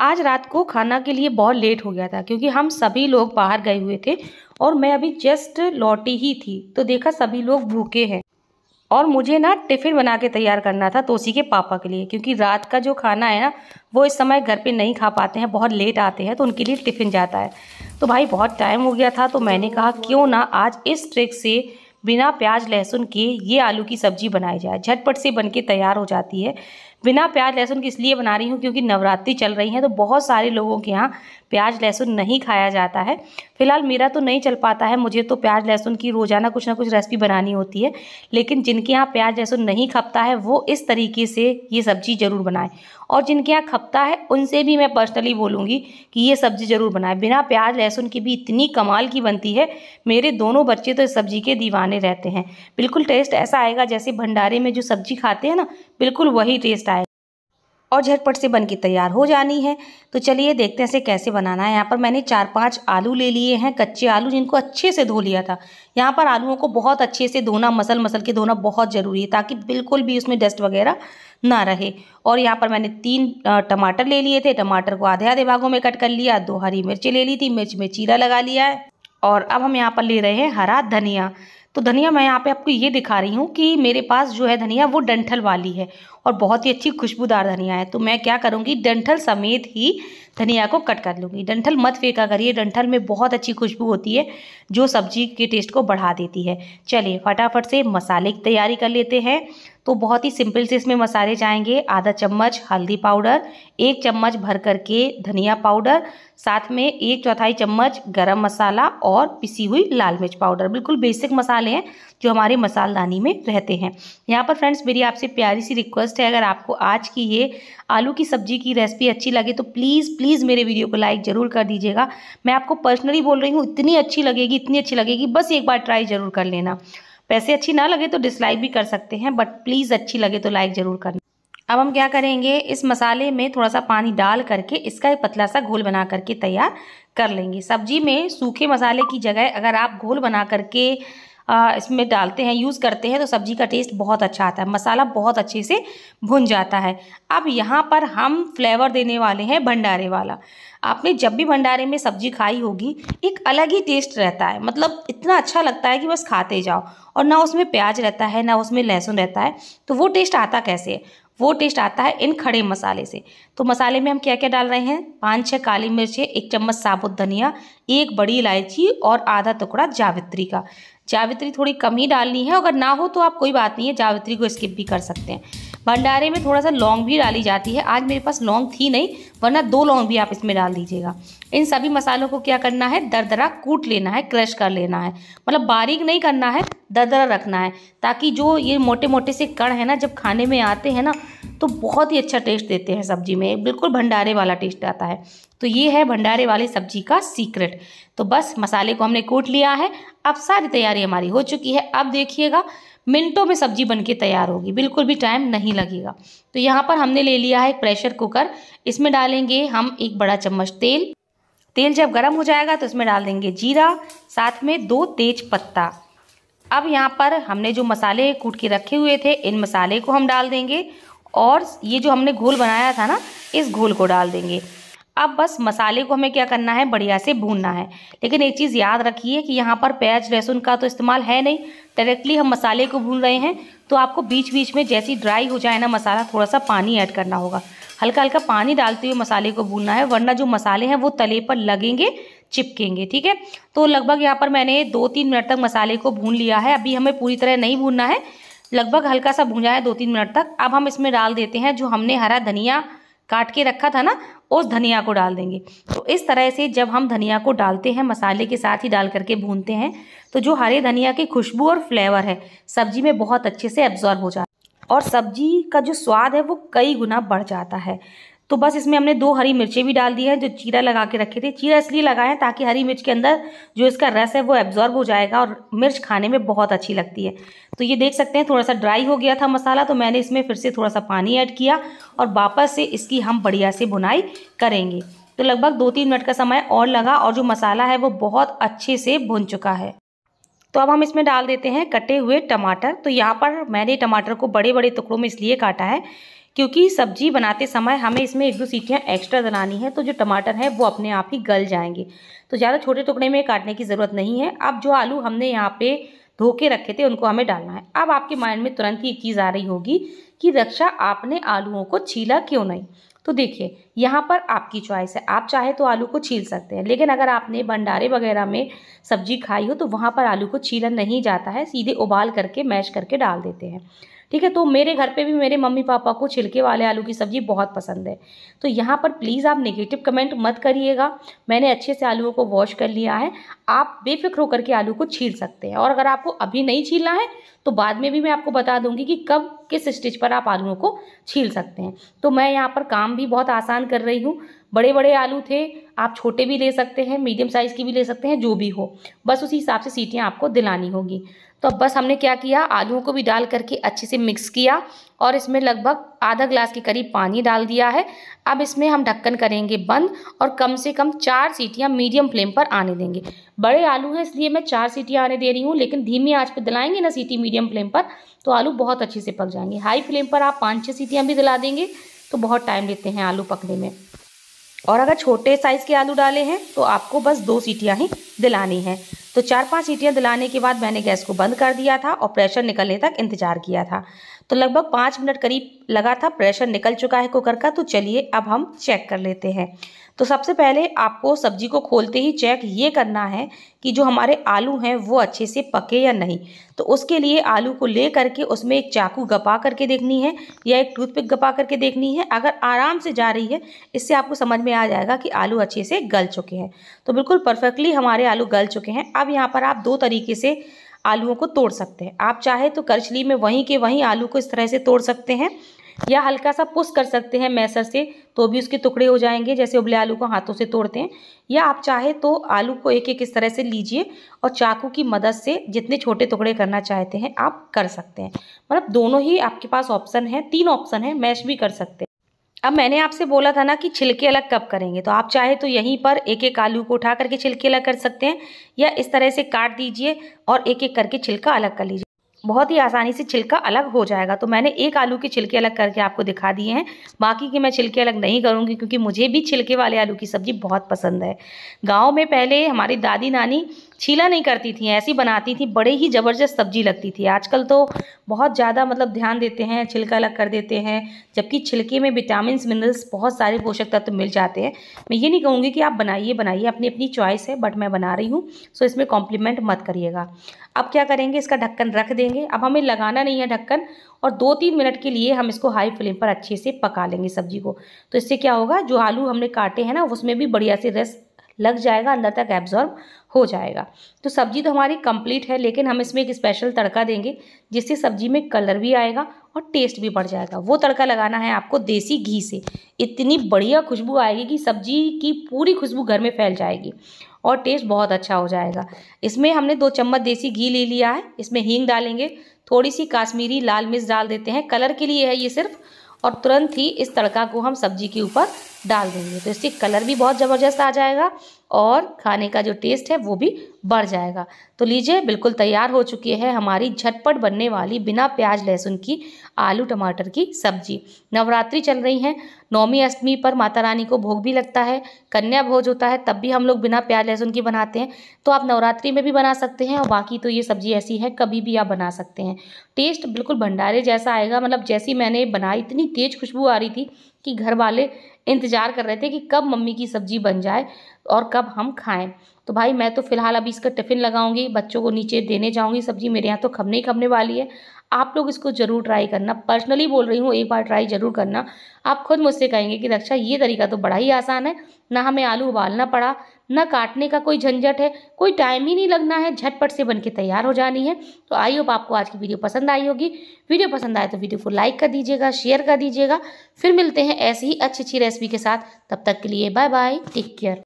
आज रात को खाना के लिए बहुत लेट हो गया था क्योंकि हम सभी लोग बाहर गए हुए थे और मैं अभी जस्ट लौटी ही थी तो देखा सभी लोग भूखे हैं और मुझे ना टिफ़िन बना के तैयार करना था तोसी के पापा के लिए क्योंकि रात का जो खाना है ना वो इस समय घर पे नहीं खा पाते हैं बहुत लेट आते हैं तो उनके लिए टिफ़िन जाता है तो भाई बहुत टाइम हो गया था तो मैंने कहा क्यों ना आज इस ट्रिक से बिना प्याज लहसुन के ये आलू की सब्ज़ी बनाई जाए झटपट से बन के तैयार हो जाती है बिना प्याज लहसुन की इसलिए बना रही हूँ क्योंकि नवरात्रि चल रही है तो बहुत सारे लोगों के यहाँ प्याज लहसुन नहीं खाया जाता है फिलहाल मेरा तो नहीं चल पाता है मुझे तो प्याज लहसुन की रोज़ाना कुछ ना कुछ रेसिपी बनानी होती है लेकिन जिनके यहाँ प्याज लहसुन नहीं खपता है वो इस तरीके से ये सब्ज़ी ज़रूर बनाएँ और जिनके यहाँ खपता है उनसे भी मैं पर्सनली बोलूँगी कि ये सब्ज़ी ज़रूर बनाए बिना प्याज लहसुन की भी इतनी कमाल की बनती है मेरे दोनों बच्चे तो इस सब्ज़ी के दीवाने रहते हैं बिल्कुल टेस्ट ऐसा आएगा जैसे भंडारे में जो सब्ज़ी खाते हैं ना बिल्कुल वही टेस्ट आए और झटपट से बनके तैयार हो जानी है तो चलिए देखते हैं इसे कैसे बनाना है यहाँ पर मैंने चार पांच आलू ले लिए हैं कच्चे आलू जिनको अच्छे से धो लिया था यहाँ पर आलूओं को बहुत अच्छे से धोना मसल मसल के धोना बहुत ज़रूरी है ताकि बिल्कुल भी उसमें डस्ट वगैरह ना रहे और यहाँ पर मैंने तीन टमाटर ले लिए थे टमाटर को आधे आधे भागों में कट कर लिया दो हरी मिर्च ले ली थी मिर्च में चीरा लगा लिया है और अब हम यहाँ पर ले रहे हैं हरा धनिया तो धनिया मैं यहाँ पे आपको ये दिखा रही हूँ कि मेरे पास जो है धनिया वो डंठल वाली है और बहुत ही अच्छी खुशबूदार धनिया है तो मैं क्या करूँगी डंठल समेत ही धनिया को कट कर लूँगी डंठल मत फेंका करिए डंठल में बहुत अच्छी खुशबू होती है जो सब्जी के टेस्ट को बढ़ा देती है चलिए फटाफट से मसाले की तैयारी कर लेते हैं तो बहुत ही सिंपल से इसमें मसाले जाएंगे आधा चम्मच हल्दी पाउडर एक चम्मच भर करके धनिया पाउडर साथ में एक चौथाई चम्मच गरम मसाला और पिसी हुई लाल मिर्च पाउडर बिल्कुल बेसिक मसाले हैं जो हमारे मसालदानी में रहते हैं यहाँ पर फ्रेंड्स मेरी आपसे प्यारी सी रिक्वेस्ट है अगर आपको आज की ये आलू की सब्जी की रेसिपी अच्छी लगे तो प्लीज़ प्लीज़ मेरे वीडियो को लाइक ज़रूर कर दीजिएगा मैं आपको पर्सनली बोल रही हूँ इतनी अच्छी लगेगी इतनी अच्छी लगेगी बस एक बार ट्राई ज़रूर कर लेना वैसे अच्छी ना लगे तो डिसलाइक भी कर सकते हैं बट प्लीज़ अच्छी लगे तो लाइक ज़रूर करना अब हम क्या करेंगे इस मसाले में थोड़ा सा पानी डाल करके इसका एक पतला सा घोल बना करके तैयार कर लेंगे सब्जी में सूखे मसाले की जगह अगर आप घोल बना करके इसमें डालते हैं यूज़ करते हैं तो सब्ज़ी का टेस्ट बहुत अच्छा आता है मसाला बहुत अच्छे से भुन जाता है अब यहाँ पर हम फ्लेवर देने वाले हैं भंडारे वाला आपने जब भी भंडारे में सब्ज़ी खाई होगी एक अलग ही टेस्ट रहता है मतलब इतना अच्छा लगता है कि बस खाते जाओ और ना उसमें प्याज रहता है ना उसमें लहसुन रहता है तो वो टेस्ट आता कैसे है वो टेस्ट आता है इन खड़े मसाले से तो मसाले में हम क्या क्या डाल रहे हैं पाँच छः काली मिर्चें एक चम्मच साबुत धनिया एक बड़ी इलायची और आधा टुकड़ा जावित्री का जावित्री थोड़ी कम ही डालनी है अगर ना हो तो आप कोई बात नहीं है जावित्री को स्किप भी कर सकते हैं भंडारे में थोड़ा सा लौंग भी डाली जाती है आज मेरे पास लौंग थी नहीं वरना दो लौंग भी आप इसमें डाल दीजिएगा इन सभी मसालों को क्या करना है दरदरा कूट लेना है क्रश कर लेना है मतलब बारीक नहीं करना है दरदरा रखना है ताकि जो ये मोटे मोटे से कण है ना जब खाने में आते हैं ना तो बहुत ही अच्छा टेस्ट देते हैं सब्जी में बिल्कुल भंडारे वाला टेस्ट आता है तो ये है भंडारे वाली सब्जी का सीक्रेट तो बस मसाले को हमने कूट लिया है अब सारी तैयारी हमारी हो चुकी है अब देखिएगा मिनटों में सब्जी बन के तैयार होगी बिल्कुल भी टाइम नहीं लगेगा तो यहाँ पर हमने ले लिया है एक प्रेशर कुकर इसमें डालेंगे हम एक बड़ा चम्मच तेल तेल जब गर्म हो जाएगा तो इसमें डाल देंगे जीरा साथ में दो तेज पत्ता अब यहाँ पर हमने जो मसाले कूट के रखे हुए थे इन मसाले को हम डाल देंगे और ये जो हमने घोल बनाया था ना इस घोल को डाल देंगे अब बस मसाले को हमें क्या करना है बढ़िया से भूनना है लेकिन एक चीज़ याद रखिए कि यहाँ पर प्याज लहसुन का तो इस्तेमाल है नहीं डायरेक्टली हम मसाले को भून रहे हैं तो आपको बीच बीच में जैसी ड्राई हो जाए ना मसाला थोड़ा सा पानी ऐड करना होगा हल्का हल्का पानी डालते हुए मसाले को भूनना है वरना जो मसाले हैं वो तले पर लगेंगे चिपकेंगे ठीक है तो लगभग यहाँ पर मैंने दो तीन मिनट तक मसाले को भून लिया है अभी हमें पूरी तरह नहीं भूनना है लगभग हल्का सा भूंजा है दो तीन मिनट तक अब हम इसमें डाल देते हैं जो हमने हरा धनिया काट के रखा था ना उस धनिया को डाल देंगे तो इस तरह से जब हम धनिया को डालते हैं मसाले के साथ ही डाल करके भूनते हैं तो जो हरे धनिया की खुशबू और फ्लेवर है सब्जी में बहुत अच्छे से एब्जॉर्ब हो जाता है और सब्जी का जो स्वाद है वो कई गुना बढ़ जाता है तो बस इसमें हमने दो हरी मिर्चें भी डाल दी हैं जो चीरा लगा के रखे थे चीरा इसलिए लगाएं ताकि हरी मिर्च के अंदर जो इसका रस है वो एब्जॉर्ब हो जाएगा और मिर्च खाने में बहुत अच्छी लगती है तो ये देख सकते हैं थोड़ा सा ड्राई हो गया था मसाला तो मैंने इसमें फिर से थोड़ा सा पानी ऐड किया और वापस से इसकी हम बढ़िया से बुनाई करेंगे तो लगभग दो तीन मिनट का समय और लगा और जो मसाला है वो बहुत अच्छे से भुन चुका है तो अब हम इसमें डाल देते हैं कटे हुए टमाटर तो यहाँ पर मैंने टमाटर को बड़े बड़े टुकड़ों में इसलिए काटा है क्योंकि सब्जी बनाते समय हमें इसमें एक दो सीटियाँ एक्स्ट्रा डलानी है तो जो टमाटर है वो अपने आप ही गल जाएंगे तो ज़्यादा छोटे टुकड़े में काटने की ज़रूरत नहीं है अब जो आलू हमने यहाँ पे धो के रखे थे उनको हमें डालना है अब आपके माइंड में तुरंत ही एक चीज़ आ रही होगी कि रक्षा आपने आलूओं को छीला क्यों नहीं तो देखिए यहाँ पर आपकी चॉइस है आप चाहे तो आलू को छील सकते हैं लेकिन अगर आपने भंडारे वगैरह में सब्जी खाई हो तो वहाँ पर आलू को छीला नहीं जाता है सीधे उबाल करके मैश करके डाल देते हैं ठीक है तो मेरे घर पे भी मेरे मम्मी पापा को छिलके वाले आलू की सब्ज़ी बहुत पसंद है तो यहाँ पर प्लीज़ आप नेगेटिव कमेंट मत करिएगा मैंने अच्छे से आलूओं को वॉश कर लिया है आप बेफिक्र होकर के आलू को छील सकते हैं और अगर आपको अभी नहीं छीलना है तो बाद में भी मैं आपको बता दूंगी कि कब किस स्टेज पर आप आलूओं को छील सकते हैं तो मैं यहाँ पर काम भी बहुत आसान कर रही हूँ बड़े बड़े आलू थे आप छोटे भी ले सकते हैं मीडियम साइज़ की भी ले सकते हैं जो भी हो बस उसी हिसाब से सीटियाँ आपको दिलानी होगी तो अब बस हमने क्या किया आलूओं को भी डाल करके अच्छे से मिक्स किया और इसमें लगभग आधा ग्लास के करीब पानी डाल दिया है अब इसमें हम ढक्कन करेंगे बंद और कम से कम चार सीटियाँ मीडियम फ्लेम पर आने देंगे बड़े आलू हैं इसलिए मैं चार सीटियाँ आने दे रही हूँ लेकिन धीमी आँच पर दिलाएंगे ना सीटी मीडियम फ्लेम पर तो आलू बहुत अच्छे से पक जाएंगे हाई फ्लेम पर आप पाँच छः सीटियाँ भी दिला देंगे तो बहुत टाइम लेते हैं आलू पकने में और अगर छोटे साइज़ के आलू डाले हैं तो आपको बस दो सीटियाँ ही दिलानी हैं तो चार पांच सीटियां दिलाने के बाद मैंने गैस को बंद कर दिया था और प्रेशर निकलने तक इंतजार किया था तो लगभग पाँच मिनट करीब लगा था प्रेशर निकल चुका है कुकर का तो चलिए अब हम चेक कर लेते हैं तो सबसे पहले आपको सब्जी को खोलते ही चेक ये करना है कि जो हमारे आलू हैं वो अच्छे से पके या नहीं तो उसके लिए आलू को ले करके उसमें एक चाकू गपा करके देखनी है या एक टूथपिक गपा करके देखनी है अगर आराम से जा रही है इससे आपको समझ में आ जाएगा कि आलू अच्छे से गल चुके हैं तो बिल्कुल परफेक्टली हमारे आलू गल चुके हैं अब यहाँ पर आप दो तरीके से आलूओं को तोड़ सकते हैं आप चाहे तो करछली में वहीं के वहीं आलू को इस तरह से तोड़ सकते हैं या हल्का सा पुश कर सकते हैं मैसर से तो भी उसके टुकड़े हो जाएंगे जैसे उबले आलू को हाथों से तोड़ते हैं या आप चाहे तो आलू को एक एक इस तरह से लीजिए और चाकू की मदद से जितने छोटे टुकड़े करना चाहते हैं आप कर सकते हैं मतलब दोनों ही आपके पास ऑप्शन है तीन ऑप्शन है मैश भी कर सकते हैं अब मैंने आपसे बोला था ना कि छिलके अलग कब करेंगे तो आप चाहे तो यहीं पर एक एक आलू को उठा करके छिलके अलग कर सकते हैं या इस तरह से काट दीजिए और एक एक करके छिलका अलग कर लीजिए बहुत ही आसानी से छिलका अलग हो जाएगा तो मैंने एक आलू के छिलके अलग करके आपको दिखा दिए हैं बाकी के मैं छिलके अलग नहीं करूँगी क्योंकि मुझे भी छिलके वाले आलू की सब्ज़ी बहुत पसंद है गाँव में पहले हमारी दादी नानी छीला नहीं करती थी ऐसी बनाती थी बड़े ही ज़बरदस्त सब्जी लगती थी आजकल तो बहुत ज़्यादा मतलब ध्यान देते हैं छिलका अलग कर देते हैं जबकि छिलके में विटामिन मिनरल्स बहुत सारे पोषक तत्व तो मिल जाते हैं मैं ये नहीं कहूँगी कि आप बनाइए बनाइए अपनी अपनी चॉइस है बट मैं बना रही हूँ सो इसमें कॉम्प्लीमेंट मत करिएगा अब क्या करेंगे इसका ढक्कन रख देंगे अब हमें लगाना नहीं है ढक्कन और दो तीन मिनट के लिए हम इसको हाई फ्लेम पर अच्छे से पका लेंगे सब्जी को तो इससे क्या होगा जो आलू हमने काटे हैं ना उसमें भी बढ़िया से रस लग जाएगा अंदर तक एब्जॉर्ब हो जाएगा तो सब्जी तो हमारी कंप्लीट है लेकिन हम इसमें एक स्पेशल तड़का देंगे जिससे सब्जी में कलर भी आएगा और टेस्ट भी बढ़ जाएगा वो तड़का लगाना है आपको देसी घी से इतनी बढ़िया खुशबू आएगी कि सब्जी की पूरी खुशबू घर में फैल जाएगी और टेस्ट बहुत अच्छा हो जाएगा इसमें हमने दो चम्मच देसी घी ले लिया है इसमें हींग डालेंगे थोड़ी सी काश्मीरी लाल मिर्च डाल देते हैं कलर के लिए है ये सिर्फ और तुरंत ही इस तड़का को हम सब्जी के ऊपर डाल देंगे तो इससे कलर भी बहुत ज़बरदस्त आ जाएगा और खाने का जो टेस्ट है वो भी बढ़ जाएगा तो लीजिए बिल्कुल तैयार हो चुकी है हमारी झटपट बनने वाली बिना प्याज लहसुन की आलू टमाटर की सब्जी नवरात्रि चल रही है नौमी अष्टमी पर माता रानी को भोग भी लगता है कन्या भोज होता है तब भी हम लोग बिना प्याज लहसुन की बनाते हैं तो आप नवरात्रि में भी बना सकते हैं और बाकी तो ये सब्जी ऐसी है कभी भी आप बना सकते हैं टेस्ट बिल्कुल भंडारे जैसा आएगा मतलब जैसी मैंने बनाई इतनी तेज़ खुशबू आ रही थी कि घर वाले इंतज़ार कर रहे थे कि कब मम्मी की सब्ज़ी बन जाए और कब हम खाएं तो भाई मैं तो फ़िलहाल अभी इसका टिफ़िन लगाऊंगी बच्चों को नीचे देने जाऊंगी सब्जी मेरे यहाँ तो खमने ही खमने वाली है आप लोग इसको ज़रूर ट्राई करना पर्सनली बोल रही हूँ एक बार ट्राई ज़रूर करना आप खुद मुझसे कहेंगे कि रक्षा ये तरीका तो बड़ा ही आसान है ना हमें आलू उबालना पड़ा ना काटने का कोई झंझट है कोई टाइम ही नहीं लगना है झटपट से बन के तैयार हो जानी है तो आई होप आपको आज की वीडियो पसंद आई होगी वीडियो पसंद आए तो वीडियो को लाइक कर दीजिएगा शेयर कर दीजिएगा फिर मिलते हैं ऐसी ही अच्छी अच्छी रेसिपी के साथ तब तक के लिए बाय बाय टेक केयर